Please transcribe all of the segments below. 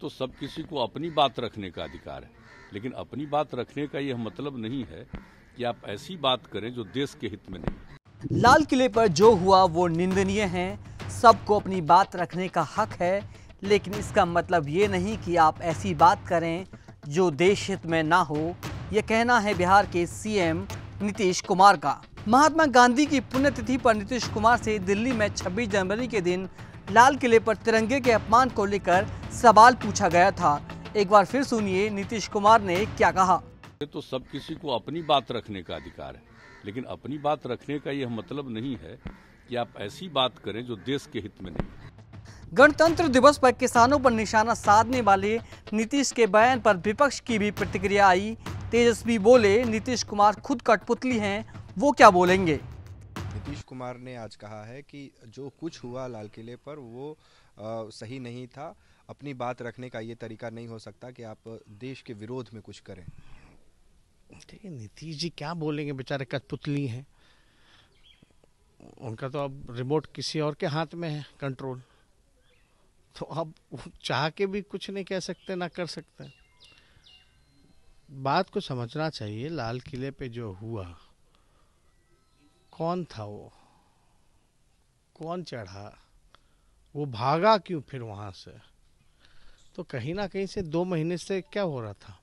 तो सब किसी को अपनी बात रखने का अधिकार है लेकिन अपनी बात रखने का यह मतलब नहीं है कि आप ऐसी बात करें जो देश के हित में नहीं लाल किले पर जो हुआ वो निंदनीय है सबको अपनी बात रखने का हक है लेकिन इसका मतलब ये नहीं कि आप ऐसी बात करें जो देश हित में ना हो यह कहना है बिहार के सीएम नीतीश कुमार का महात्मा गांधी की पुण्यतिथि पर नीतीश कुमार से दिल्ली में 26 जनवरी के दिन लाल किले पर तिरंगे के अपमान को लेकर सवाल पूछा गया था एक बार फिर सुनिए नीतीश कुमार ने क्या कहा तो सब किसी को अपनी बात रखने का अधिकार है लेकिन अपनी बात रखने का यह मतलब नहीं है कि आप ऐसी बात करें जो देश के हित में नहीं गणतंत्र दिवस पर किसानों पर निशाना साधने वाले नीतीश के बयान पर विपक्ष की भी प्रतिक्रिया आई तेजस्वी बोले नीतीश कुमार खुद कठपुतली हैं वो क्या बोलेंगे नीतीश कुमार ने आज कहा है कि जो कुछ हुआ लाल किले पर वो आ, सही नहीं था अपनी बात रखने का ये तरीका नहीं हो सकता कि आप देश के विरोध में कुछ करें देखिए नीतीश जी क्या बोलेंगे बेचारे कठपुतली हैं उनका तो अब रिमोट किसी और के हाथ में है कंट्रोल तो अब चाह के भी कुछ नहीं कह सकते ना कर सकते बात को समझना चाहिए लाल किले पे जो हुआ कौन था वो कौन चढ़ा वो भागा क्यों फिर वहाँ से तो कहीं ना कहीं से दो महीने से क्या हो रहा था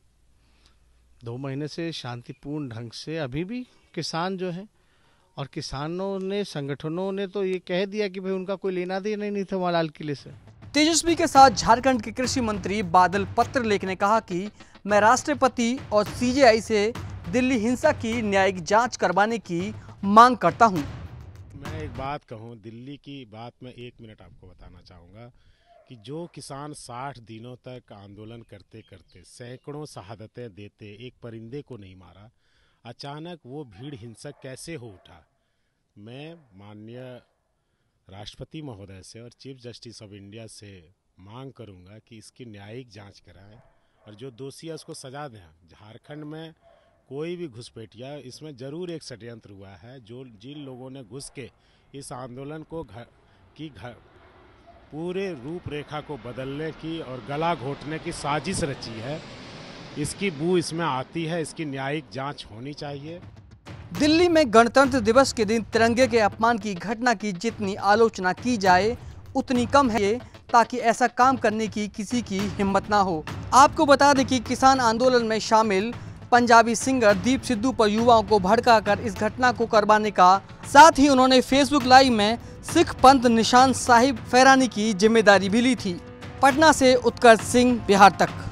दो महीने से शांतिपूर्ण ढंग से अभी भी किसान जो है और किसानों ने संगठनों ने तो ये कह दिया कि भाई उनका कोई लेना देना नहीं, नहीं था वहाँ लाल किले से तेजस्वी के साथ झारखंड के कृषि मंत्री बादल पत्र लेख ने कहा कि मैं राष्ट्रपति और सीजेआई से दिल्ली हिंसा की न्यायिक जांच करवाने की मांग करता हूं। मैं एक बात कहूँ दिल्ली की बात में एक मिनट आपको बताना चाहूँगा कि जो किसान 60 दिनों तक आंदोलन करते करते सैकड़ों शहादतें देते एक परिंदे को नहीं मारा अचानक वो भीड़ हिंसक कैसे हो उठा मैं माननीय राष्ट्रपति महोदय से और चीफ जस्टिस ऑफ इंडिया से मांग करूंगा कि इसकी न्यायिक जांच कराएं और जो दोषी है उसको सजा दें झारखंड में कोई भी घुसपैठिया इसमें ज़रूर एक षडयंत्र हुआ है जो जिन लोगों ने घुस के इस आंदोलन को घर की घर पूरे रूपरेखा को बदलने की और गला घोटने की साजिश रची है इसकी बू इसमें आती है इसकी न्यायिक जांच होनी चाहिए दिल्ली में गणतंत्र दिवस के दिन तिरंगे के अपमान की घटना की जितनी आलोचना की जाए उतनी कम है ताकि ऐसा काम करने की किसी की हिम्मत ना हो आपको बता दें कि किसान आंदोलन में शामिल पंजाबी सिंगर दीप सिद्धू पर युवाओं को भड़काकर इस घटना को करवाने का साथ ही उन्होंने फेसबुक लाइव में सिख पंथ निशान साहिब फैरानी की जिम्मेदारी भी ली थी पटना से उत्कर्ष सिंह बिहार तक